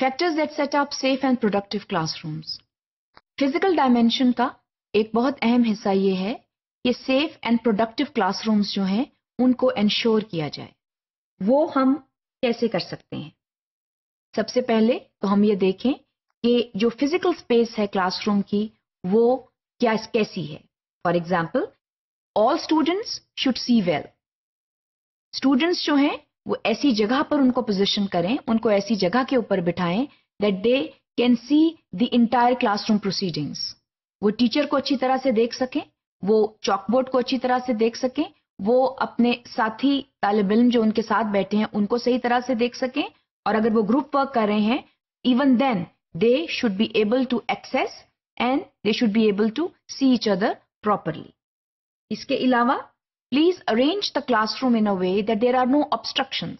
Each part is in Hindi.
Factors that set up safe and productive classrooms physical dimension का एक बहुत अहम हिस्सा ये है कि सेफ एंड प्रोडक्टिव क्लासरूम्स जो हैं उनको इंश्योर किया जाए वो हम कैसे कर सकते हैं सबसे पहले तो हम ये देखें कि जो फिजिकल स्पेस है क्लासरूम की वो क्या कैसी है for example all students should see well students जो हैं वो ऐसी जगह पर उनको पोजिशन करें उनको ऐसी जगह के ऊपर बिठाएं that they can see the entire classroom proceedings वो टीचर को अच्छी तरह से देख सकें वो चॉकबोर्ड को अच्छी तरह से देख सकें वो अपने साथी तालब इम जो उनके साथ बैठे हैं उनको सही तरह से देख सकें और अगर वो ग्रुप वर्क कर रहे हैं even then they should be able to access and they should be able to see each other properly इसके अलावा please arrange the classroom in a way that there are no obstruction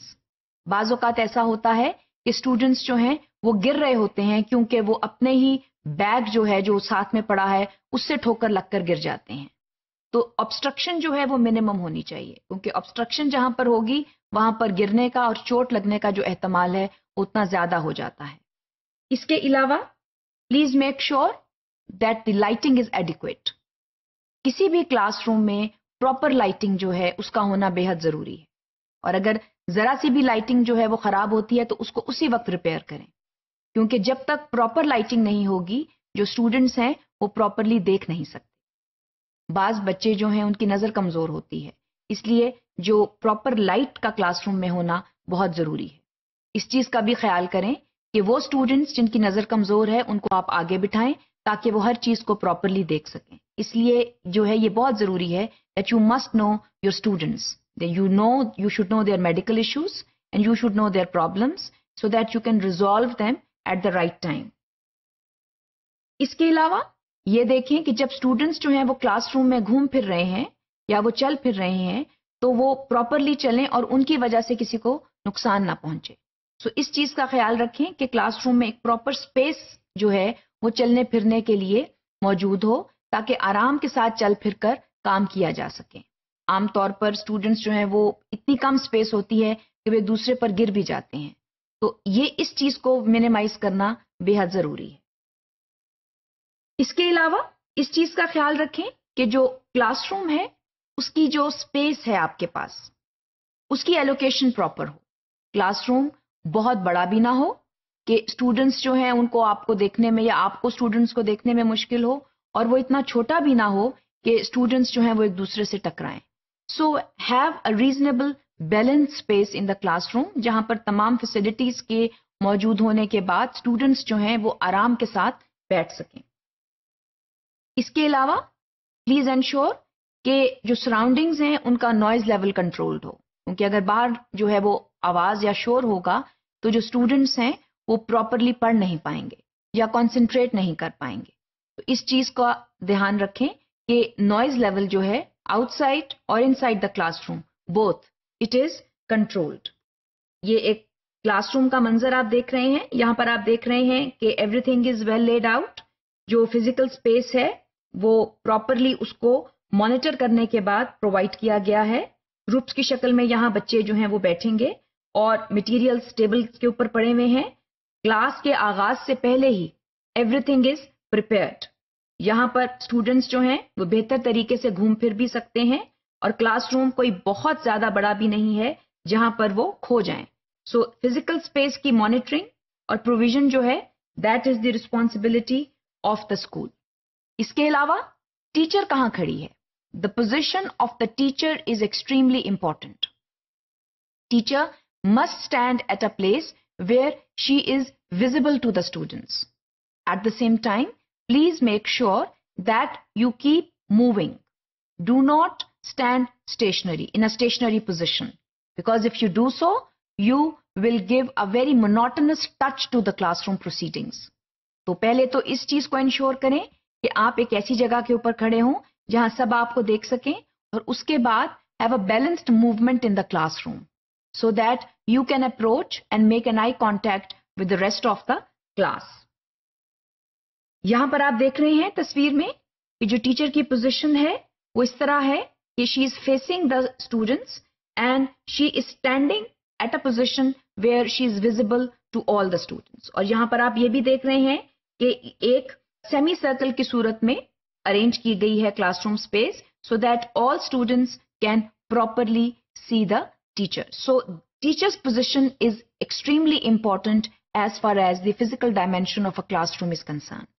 बाज ऐसा होता है कि स्टूडेंट्स जो हैं वो गिर रहे होते हैं क्योंकि वो अपने ही बैग जो है जो साथ में पड़ा है उससे ठोकर लगकर गिर जाते हैं तो ऑब्स्ट्रक्शन जो है वो मिनिमम होनी चाहिए क्योंकि ऑब्स्ट्रक्शन जहां पर होगी वहां पर गिरने का और चोट लगने का जो अहतमाल है उतना ज्यादा हो जाता है इसके अलावा please make sure that the lighting is adequate किसी भी क्लासरूम में प्रॉपर लाइटिंग जो है उसका होना बेहद ज़रूरी है और अगर ज़रा सी भी लाइटिंग जो है वो ख़राब होती है तो उसको उसी वक्त रिपेयर करें क्योंकि जब तक प्रॉपर लाइटिंग नहीं होगी जो स्टूडेंट्स हैं वो प्रॉपरली देख नहीं सकते बाज़ बच्चे जो हैं उनकी नज़र कमज़ोर होती है इसलिए जो प्रॉपर लाइट का क्लासरूम में होना बहुत ज़रूरी है इस चीज़ का भी ख्याल करें कि वो स्टूडेंट्स जिनकी नज़र कमज़ोर है उनको आप आगे बिठाएं ताकि वो हर चीज़ को प्रॉपरली देख सकें इसलिए जो है ये बहुत ज़रूरी है that you must know your students you know you should know their medical issues and you should know their problems so that you can resolve them at the right time इसके अलावा ये देखें कि जब स्टूडेंट्स जो हैं वो क्लासरूम में घूम फिर रहे हैं या वो चल फिर रहे हैं तो वो प्रॉपरली चलें और उनकी वजह से किसी को नुकसान ना पहुंचे सो so, इस चीज़ का ख्याल रखें कि क्लासरूम में एक प्रॉपर स्पेस जो है वो चलने फिरने के लिए मौजूद हो ताकि आराम के साथ चल फिर कर काम किया जा सके आमतौर पर स्टूडेंट्स जो हैं वो इतनी कम स्पेस होती है कि वे दूसरे पर गिर भी जाते हैं तो ये इस चीज को मिनिमाइज करना बेहद जरूरी है इसके अलावा इस चीज का ख्याल रखें कि जो क्लासरूम है उसकी जो स्पेस है आपके पास उसकी एलोकेशन प्रॉपर हो क्लासरूम बहुत बड़ा भी ना हो कि स्टूडेंट्स जो हैं उनको आपको देखने में या आपको स्टूडेंट्स को देखने में मुश्किल हो और वो इतना छोटा भी ना हो कि स्टूडेंट्स जो हैं वो एक दूसरे से टकराएं so have a reasonable balance space in the classroom जहां पर तमाम फैसिलिटीज के मौजूद होने के बाद स्टूडेंट्स जो हैं वो आराम के साथ बैठ सकें इसके अलावा प्लीज एंश्योर के जो सराउंडिंग्स हैं उनका नॉइज लेवल कंट्रोल्ड हो क्योंकि अगर बाहर जो है वो आवाज या शोर होगा तो जो स्टूडेंट्स हैं वो प्रॉपरली पढ़ नहीं पाएंगे या कॉन्सेंट्रेट नहीं कर पाएंगे तो इस चीज का ध्यान रखें कि नॉइज लेवल जो है आउटसाइड और inside the classroom both it is controlled ये एक क्लासरूम का मंजर आप देख रहे हैं यहाँ पर आप देख रहे हैं कि everything is well laid out जो फिजिकल स्पेस है वो प्रॉपरली उसको मॉनिटर करने के बाद प्रोवाइड किया गया है ग्रुप्स की शक्ल में यहाँ बच्चे जो हैं वो बैठेंगे और मटेरियल्स टेबल के ऊपर पड़े हुए हैं क्लास के आगाज से पहले ही एवरीथिंग इज प्रिपेयर्ड यहाँ पर स्टूडेंट्स जो हैं वो बेहतर तरीके से घूम फिर भी सकते हैं और क्लासरूम कोई बहुत ज्यादा बड़ा भी नहीं है जहां पर वो खो जाए सो फिजिकल स्पेस की मॉनिटरिंग और प्रोविजन जो है that is the responsibility of the school इसके अलावा टीचर कहाँ खड़ी है the position of the teacher is extremely important teacher must stand at a place where she is visible to the students at the same time Please make sure that you keep moving. Do not stand stationary in a stationary position because if you do so, you will give a very monotonous touch to the classroom proceedings. to pehle to is cheez ko ensure kare ki aap ek aisi jagah ke upar khade ho jahan sab aapko dekh sake aur uske baad have a balanced movement in the classroom so that you can approach and make an eye contact with the rest of the class. यहां पर आप देख रहे हैं तस्वीर में कि जो टीचर की पोजीशन है वो इस तरह है कि she is facing the students and she is standing at a position where she is visible to all the students और यहां पर आप ये भी देख रहे हैं कि एक सेमी सर्कल की सूरत में अरेंज की गई है classroom space so that all students can properly see the teacher so teacher's position is extremely important as far as the physical dimension of a classroom is concerned.